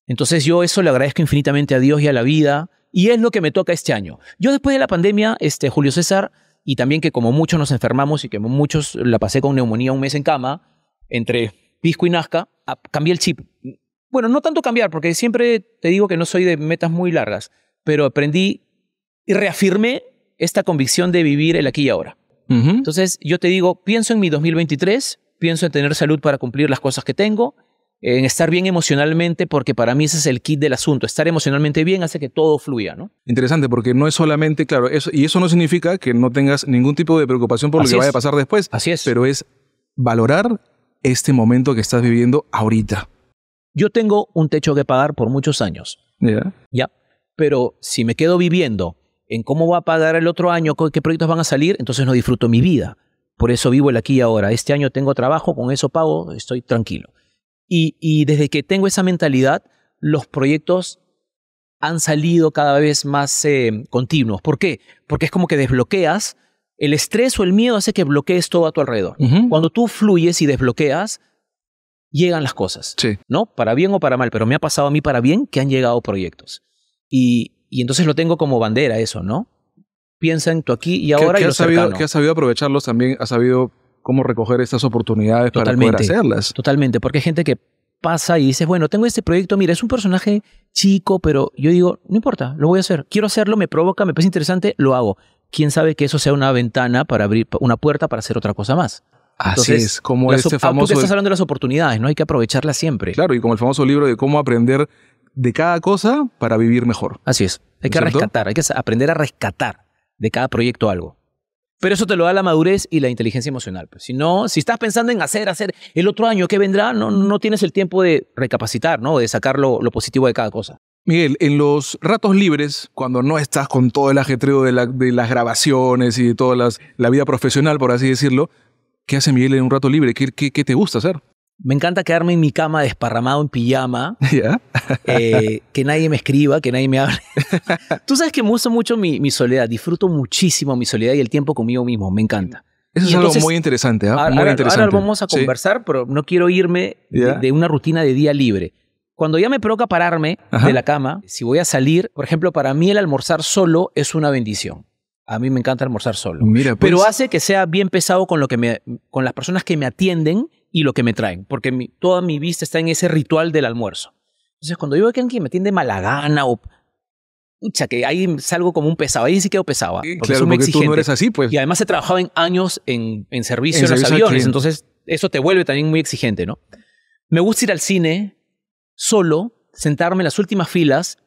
S1: Entonces yo eso le agradezco infinitamente a Dios y a la vida. Y es lo que me toca este año. Yo después de la pandemia, este, Julio César, y también que como muchos nos enfermamos y que muchos la pasé con neumonía un mes en cama, entre Pisco y Nazca, cambié el chip bueno, no tanto cambiar, porque siempre te digo que no soy de metas muy largas, pero aprendí y reafirmé esta convicción de vivir el aquí y ahora. Entonces, yo te digo, pienso en mi 2023, pienso en tener salud para cumplir las cosas que tengo, en estar bien emocionalmente, porque para mí ese es el kit del asunto. Estar emocionalmente bien hace que todo fluya, ¿no?
S2: Interesante, porque no es solamente, claro, eso, y eso no significa que no tengas ningún tipo de preocupación por lo que vaya a pasar después. Así es. Pero es valorar este momento que estás viviendo
S1: ahorita yo tengo un techo que pagar por muchos años. Ya. Pero si me quedo viviendo en cómo va a pagar el otro año, qué proyectos van a salir, entonces no disfruto mi vida. Por eso vivo el aquí y ahora. Este año tengo trabajo, con eso pago, estoy tranquilo. Y, desde que tengo esa mentalidad, los proyectos han salido cada vez más eh, continuos. ¿Por qué? Porque es como que desbloqueas. El estrés o el miedo hace que bloquees todo a tu alrededor. Cuando tú fluyes y desbloqueas, llegan las cosas, ¿no? Para bien o para mal, pero me ha pasado a mí para bien que han llegado proyectos. Y, entonces lo tengo como bandera eso, ¿no? Piensa en tú aquí y ahora y Que has
S2: sabido aprovecharlos
S1: también, has sabido cómo recoger estas oportunidades totalmente, para poder hacerlas. Totalmente, porque hay gente que pasa y dices, bueno, tengo este proyecto, mira, es un personaje chico, pero yo digo, no importa, lo voy a hacer, quiero hacerlo, me provoca, me parece interesante, lo hago. ¿Quién sabe que eso sea una ventana para abrir, una puerta para hacer otra cosa más? Así es, como ese famoso... estás hablando de las oportunidades, ¿no? Hay que aprovecharlas
S2: siempre. Claro, y como el famoso libro de cómo aprender de cada cosa para vivir mejor. Así es.
S1: Hay que rescatar, hay que aprender a rescatar de cada proyecto algo. Pero eso te lo da la madurez y la inteligencia emocional. Pues. si no, si estás pensando en hacer, hacer el otro año que vendrá, no, no tienes el tiempo de recapacitar, ¿no? De sacar lo, positivo de cada cosa.
S2: Miguel, en los ratos libres, cuando no estás con todo el ajetreo de, las grabaciones y de toda la vida profesional,
S1: por así decirlo,
S2: ¿Qué hace Miguel en un rato libre? ¿Qué, te gusta hacer?
S1: Me encanta quedarme en mi cama desparramado en pijama. (laughs) Eh, que nadie me escriba, que nadie me hable. (laughs) Tú sabes que me gusta mucho mi, soledad. Disfruto muchísimo mi soledad y el tiempo conmigo mismo. Me encanta. Eso es algo muy interesante. ¿ah? ahora, vamos a conversar, pero no quiero irme de, una rutina de día libre. Cuando ya me provoca pararme de la cama, si voy a salir, por ejemplo, para mí el almorzar solo es una bendición. A mí me encanta almorzar solo. Pues. pero hace que sea bien pesado con, lo que con las personas que me atienden y lo que me traen, porque toda mi vista está en ese ritual del almuerzo. Entonces, cuando yo veo a alguien me atiende mala gana o... pucha que ahí salgo como un pesado, ahí sí quedo pesado. ¿ah? Porque tú no eres así, pues. Y además he trabajado en años en, en servicio en, los aviones, entonces eso te vuelve también muy exigente, ¿no? Me gusta ir al cine solo, sentarme en las últimas filas,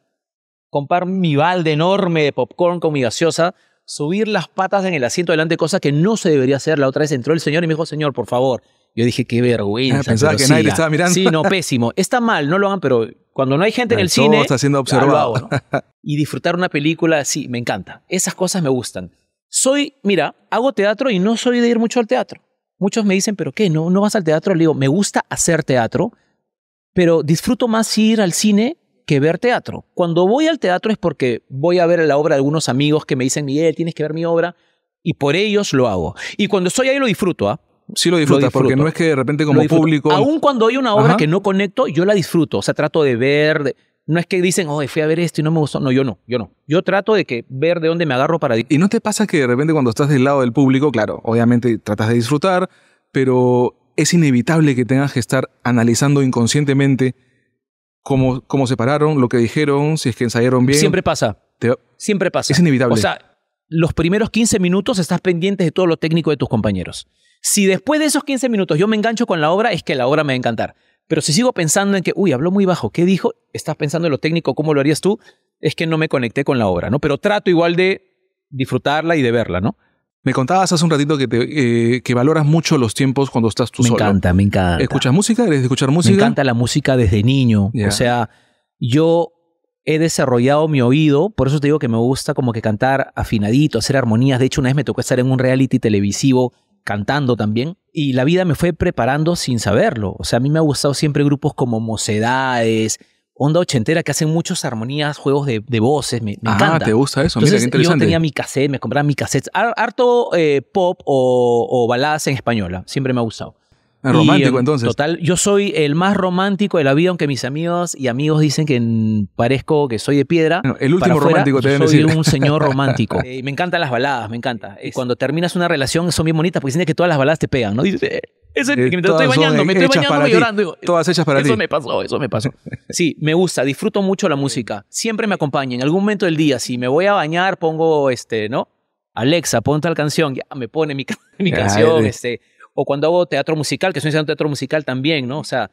S1: comprar mi balde enorme de popcorn con mi gaseosa, subir las patas en el asiento delante, cosa que no se debería hacer. La otra vez entró el señor y me dijo, señor, por favor. Yo dije, qué vergüenza. Ah, pensaba que nadie le estaba mirando. Sí, no, (laughs) pésimo. Está mal, no lo hagan, pero cuando no hay gente en el todo cine. está siendo observado. (laughs) Y disfrutar una película, sí, me encanta. Esas cosas me gustan. Soy, mira, hago teatro y no soy de ir mucho al teatro. Muchos me dicen, ¿pero qué? ¿No, no vas al teatro? Le digo, me gusta hacer teatro, pero disfruto más ir al cine que ver teatro. Cuando voy al teatro es porque voy a ver la obra de algunos amigos que me dicen, Miguel, tienes que ver mi obra, y por ellos lo hago. Y cuando estoy ahí lo disfruto, ¿ah? Sí lo disfrutas, porque no es que de repente como público... Aún cuando hay una obra que no conecto, yo la disfruto. O sea, trato de ver... No es que dicen, oh, fui a ver esto y no me gustó. No, yo no, yo no. Yo trato de que ver de dónde me agarro para... ¿Y no te pasa que de repente cuando estás del lado del público, claro,
S2: obviamente tratas de disfrutar, pero es inevitable que tengas que estar analizando inconscientemente cómo, cómo se pararon, lo que dijeron, si es que ensayaron bien. Siempre pasa.
S1: Siempre pasa. Es inevitable. O sea, los primeros 15 minutos estás pendiente de todo lo técnico de tus compañeros. Si después de esos 15 minutos yo me engancho con la obra, es que la obra me va a encantar. Pero si sigo pensando en que, uy, habló muy bajo, ¿qué dijo? Estás pensando en lo técnico, ¿cómo lo harías tú? Es que no me conecté con la obra, ¿no? Pero trato igual de disfrutarla y de verla, ¿no? Me contabas hace un ratito que,
S2: te, eh, que valoras mucho los tiempos cuando estás tú solo. Me encanta, me encanta. ¿Escuchas música? ¿Eres de escuchar música? Me encanta
S1: la música desde niño. O sea, yo he desarrollado mi oído, por eso te digo que me gusta como que cantar afinadito, hacer armonías. De hecho, una vez me tocó estar en un reality televisivo cantando también. Y la vida me fue preparando sin saberlo. O sea, a mí me ha gustado siempre grupos como Mocedades, onda ochentera que hacen muchas armonías, juegos de, voces. Me, ah, te gusta eso. Entonces, Mira, qué interesante. Yo tenía mi cassette, me compraba mi cassette. Harto eh, pop o, baladas en española. Siempre me ha gustado.
S2: Ah, romántico, entonces.
S1: Total, yo soy el más romántico de la vida, aunque mis amigos y amigos dicen que parezco que soy de piedra. el último romántico te deben Soy un señor romántico. Y (laughs) eh, me encantan las baladas, me encanta. cuando terminas una relación son bien bonitas porque sientes que todas las baladas te pegan, ¿no? Dice. Eh". Es eh, me estoy bañando, me estoy bañando y llorando. todas hechas para ti. Eso me pasó, eso me pasó. Sí, me gusta, disfruto mucho la música. Siempre me acompaña. En algún momento del día, si me voy a bañar, pongo este, ¿no? Alexa, ponte tal canción. Ya me pone mi, (laughs) canción. Este. O cuando hago teatro musical, que estoy haciendo teatro musical también, ¿no? O sea,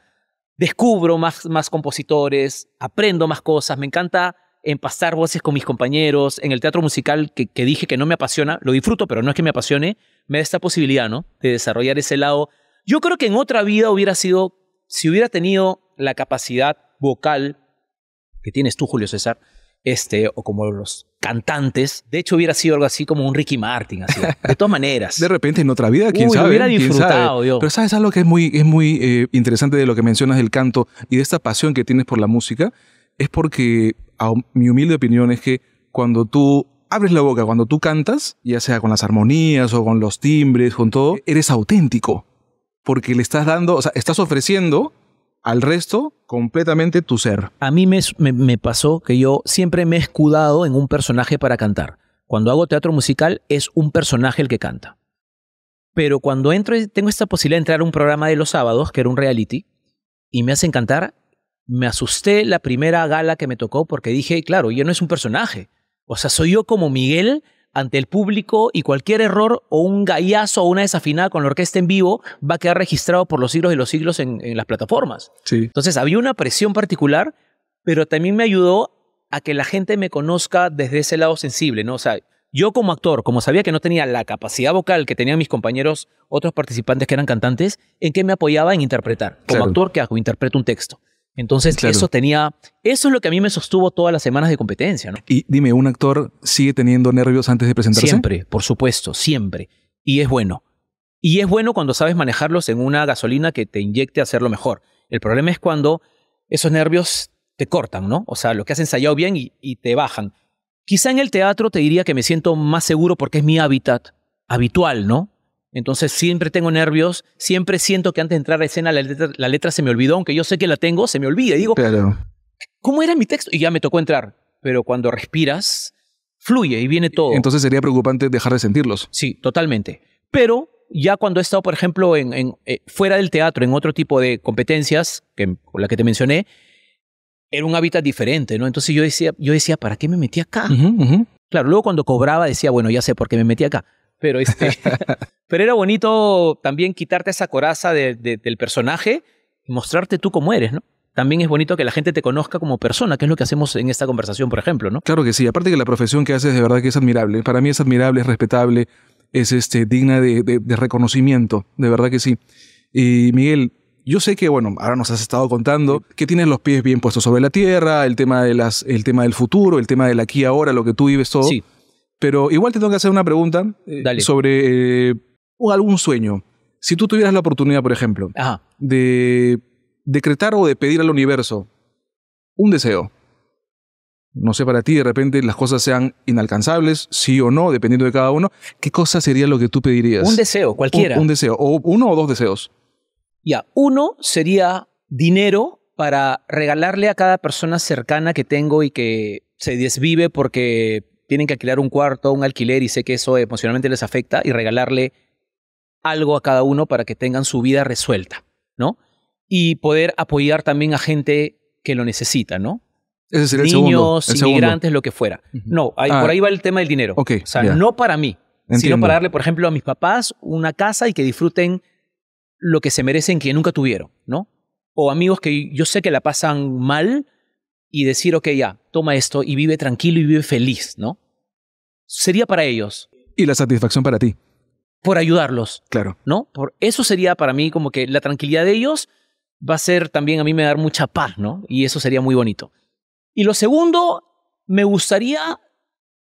S1: descubro más, más compositores, aprendo más cosas. Me encanta empastar voces con mis compañeros. En el teatro musical, que dije que no me apasiona, lo disfruto, pero no es que me apasione, me da esta posibilidad, ¿no? De desarrollar ese lado yo creo que en otra vida hubiera sido, si hubiera tenido la capacidad vocal que tienes tú, Julio César, este, o como los cantantes. De hecho, hubiera sido algo así como un Ricky Martin, así. De (laughs) todas maneras. de repente, en otra
S2: vida, quién Uy, sabe. hubiera disfrutado Pero sabes algo que es muy, es muy eh, interesante de lo que mencionas del canto y de esta pasión que tienes por la música, es porque mi humilde opinión es que cuando tú abres la boca, cuando tú cantas, ya sea con las armonías o con los timbres, con todo, eres auténtico porque le estás dando, o sea, estás ofreciendo al
S1: resto completamente tu ser. A mí me, pasó que yo siempre me he escudado en un personaje para cantar. Cuando hago teatro musical es un personaje el que canta. Pero cuando entro, tengo esta posibilidad de entrar a un programa de los sábados, que era un reality, y me hacen cantar, me asusté la primera gala que me tocó porque dije, claro, yo no es un personaje. O sea, soy yo como Miguel ante el público y cualquier error o un gallazo o una desafinada con la orquesta en vivo va a quedar registrado por los siglos y los siglos en, las plataformas. Sí. Entonces había una presión particular, pero también me ayudó a que la gente me conozca desde ese lado sensible, ¿no? O sea, yo como actor, como sabía que no tenía la capacidad vocal que tenían mis compañeros, otros participantes que eran cantantes, ¿en qué me apoyaba en interpretar? Como actor, que hago? Interpreto un texto. Entonces, eso tenía, eso es lo que a mí me sostuvo todas las semanas de competencia, ¿no?
S2: Y dime, ¿un actor sigue teniendo nervios antes de presentarse? Siempre, por supuesto, siempre.
S1: Y es bueno. Y es bueno cuando sabes manejarlos en una gasolina que te inyecte a hacerlo mejor. El problema es cuando esos nervios te cortan, ¿no? O sea, lo que has ensayado bien y te bajan. Quizá en el teatro te diría que me siento más seguro porque es mi hábitat habitual, ¿no? Entonces siempre tengo nervios, siempre siento que antes de entrar a escena la letra, se me olvidó, aunque yo sé que la tengo, se me olvida. digo, ¿cómo era mi texto? Y ya me tocó entrar. Pero cuando respiras, fluye y viene todo. Entonces sería preocupante dejar de sentirlos. Sí, totalmente. Pero ya cuando he estado, por ejemplo, eh, fuera del teatro, en otro tipo de competencias, que, la que te mencioné, era un hábitat diferente, ¿no? Entonces yo decía, yo decía ¿para qué me metí acá? Claro, luego cuando cobraba decía, bueno, ya sé por qué me metí acá. Pero, este, (laughs) pero era bonito también quitarte esa coraza del personaje y mostrarte tú cómo eres, ¿no? también es bonito que la gente te conozca como persona, que es lo que hacemos en esta conversación, por ejemplo, ¿no? Claro que sí, aparte
S2: que la profesión que haces de verdad que es admirable. Para mí es admirable, es respetable, es este, digna de, de, reconocimiento, de verdad que sí. Y Miguel, yo sé que, bueno, ahora nos has estado contando que tienes los pies bien puestos sobre la tierra, el tema, de las, el tema del futuro, el tema del aquí ahora, lo que tú vives todo. Sí. Pero igual te tengo que hacer una pregunta eh, sobre eh, algún sueño. Si tú tuvieras la oportunidad, por ejemplo, de decretar o de pedir al universo un deseo, no sé, para ti de repente las cosas sean inalcanzables, sí o no, dependiendo de cada uno, ¿qué cosa sería lo que tú pedirías? Un deseo, cualquiera. Un, un deseo, o uno o dos deseos.
S1: Ya, uno sería dinero para regalarle a cada persona cercana que tengo y que se desvive porque tienen que alquilar un cuarto, un alquiler y sé que eso emocionalmente les afecta y regalarle algo a cada uno para que tengan su vida resuelta, ¿no? Y poder apoyar también a gente que lo necesita, ¿no? Ese sería Niños, el segundo, inmigrantes, lo que fuera. No, por ah. ahí va el tema del dinero. o sea, no para mí, sino para darle, por ejemplo, a mis papás una casa y que disfruten lo que se merecen que nunca tuvieron, ¿no? O amigos que yo sé que la pasan mal y decir, ok, ya, toma esto y vive tranquilo y vive feliz, ¿no? sería para ellos.
S2: Y la satisfacción para ti.
S1: Por ayudarlos. Claro. ¿No? Por eso sería para mí como que la tranquilidad de ellos va a ser también a mí me dar mucha paz, ¿no? Y eso sería muy bonito. Y lo segundo, me gustaría,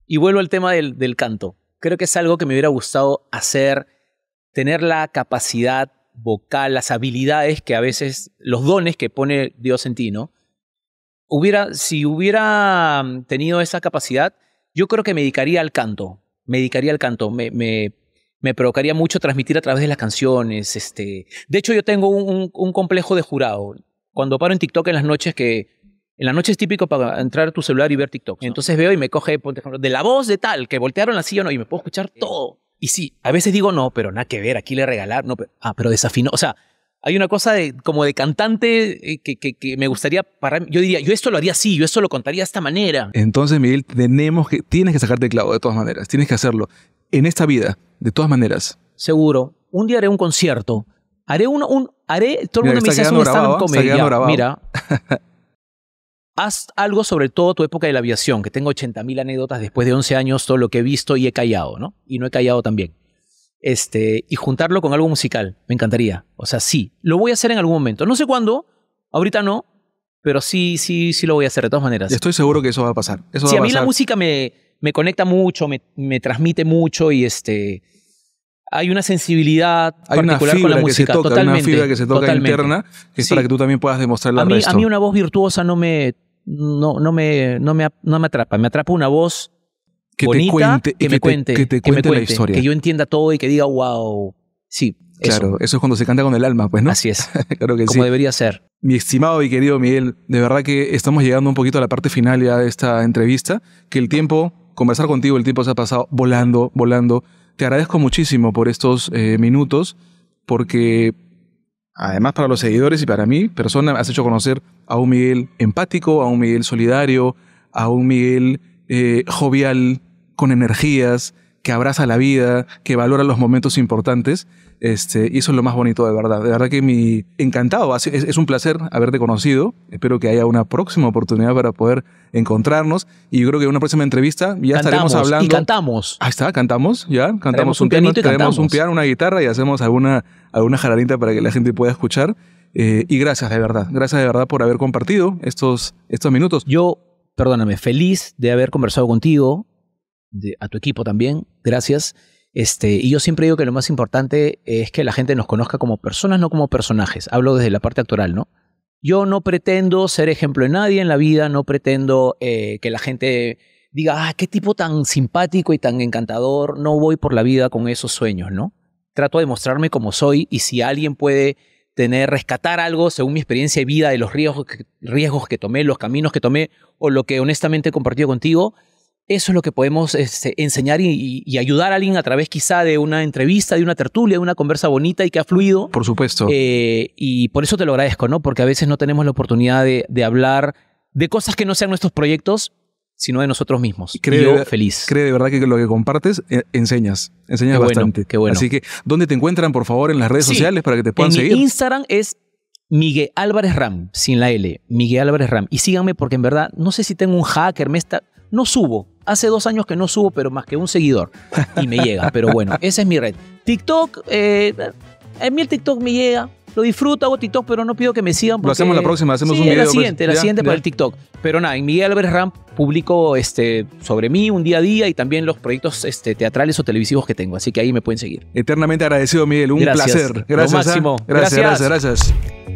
S1: y vuelvo al tema del, del canto, creo que es algo que me hubiera gustado hacer, tener la capacidad vocal, las habilidades que a veces, los dones que pone Dios en ti, ¿no? Hubiera, si hubiera mm, tenido esa capacidad, yo creo que me dedicaría al canto, me dedicaría al canto, me, me, provocaría mucho transmitir a través de las canciones. Este. De hecho, yo tengo un, complejo de jurado. Cuando paro en TikTok en las noches que... En las noches es típico para entrar a tu celular y ver TikTok. Entonces veo y me coge, por ejemplo, de la voz de tal, que voltearon así o no, y me puedo escuchar todo. Y sí, a veces digo no, pero nada que ver, aquí le regalar, no, pero, ah, pero desafinó. O sea, hay una cosa como de cantante eh, que, me gustaría para Yo diría, yo esto lo haría así, yo esto lo contaría de esta manera.
S2: Entonces, Miguel, tenemos que, tienes que sacarte el clavo de todas maneras, tienes que hacerlo. En esta vida, de todas maneras. Seguro.
S1: Un día haré un concierto. Haré un, haré, todo el mundo me dice, un stand ¿ah? comedia. Mira, haz algo sobre todo tu época de la aviación, que tengo 80.000 anécdotas después de 11 años, todo lo que he visto y he callado, ¿no? Y no he callado también este, y juntarlo con algo musical. Me encantaría. O sea, sí, lo voy a hacer en algún momento. No sé cuándo, ahorita no, pero sí, sí, sí lo voy a hacer de todas maneras. Estoy seguro que eso va a pasar. Eso a, mí la música me, me conecta mucho, me, me, transmite mucho y este. Hay una sensibilidad particular una con la música. una fibra que se toca interna,
S2: que es para que tú también puedas demostrar a mí, A mí una
S1: voz virtuosa no me, no, no, me, no me atrapa. Me atrapa una voz que te cuente, que, me cuente, te, la historia. Que yo entienda todo y que diga, wow, sí. Claro, eso es cuando se canta con el alma, pues, ¿no? Así es. (laughs) Como debería ser. Mi
S2: estimado y querido Miguel, de verdad que estamos llegando un poquito a la parte final ya de esta entrevista, que el tiempo, conversar contigo, el tiempo se ha pasado volando, volando. Te agradezco muchísimo por estos eh, minutos, porque además para los seguidores y para mí, persona, has hecho conocer a un Miguel empático, a un Miguel solidario, a un Miguel eh, jovial, con energías, que abraza la vida, que valora los momentos importantes. Este, y eso es lo más bonito de verdad. De verdad que mi encantado, es, un placer haberte conocido. Espero que haya una próxima oportunidad para poder encontrarnos. Y yo creo que en una próxima entrevista ya estaremos hablando. Y cantamos. Ahí está, cantamos, ya. Cantamos un, piano, y cantamos. un piano, una guitarra y hacemos alguna, alguna jaranita para que la gente pueda escuchar. Eh, y gracias de verdad, gracias de
S1: verdad por haber compartido estos, estos minutos. Yo perdóname, feliz de haber conversado contigo, a tu equipo también, gracias. Este, y yo siempre digo que lo más importante es que la gente nos conozca como personas, no como personajes. Hablo desde la parte actoral, ¿no? Yo no pretendo ser ejemplo de nadie en la vida, no pretendo eh, que la gente diga, ah, qué tipo tan simpático y tan encantador, no voy por la vida con esos sueños, ¿no? Trato de mostrarme como soy y si alguien puede tener, rescatar algo según mi experiencia de vida, de los riesgos que, riesgos que tomé, los caminos que tomé o lo que honestamente he compartido contigo, eso es lo que podemos este, enseñar y, ayudar a alguien a través quizá de una entrevista, de una tertulia, de una conversa bonita y que ha fluido. Por supuesto. Eh, y por eso te lo agradezco, ¿no? Porque a veces no tenemos la oportunidad de hablar de cosas que no sean nuestros proyectos, sino de nosotros mismos. Creo
S2: feliz. Creo de verdad que lo que compartes eh, enseñas, enseñas Así que,
S1: ¿dónde te encuentran, por favor, en las redes sociales para que te puedan seguir? Mi Instagram es Miguel Álvarez Ram, sin la L, Miguel Álvarez Ram. Y síganme porque en verdad, no sé si tengo un hacker, me está... No subo. Hace dos años que no subo, pero más que un seguidor. Y me llega. Pero bueno, (laughs) esa es mi red. TikTok, eh, a TikTok me llega lo disfruto, hago TikTok, pero no pido que me sigan. Lo hacemos la próxima, hacemos un video. La pues, siguiente, la siguiente para el TikTok. Pero nada, en Miguel Álvarez Ramp publico este, sobre mí un día a día y también los proyectos este, teatrales o televisivos que tengo. Así que ahí me pueden seguir. Eternamente agradecido, Miguel. Un placer. Gracias. Lo ¿ah? máximo. gracias. gracias. gracias. gracias.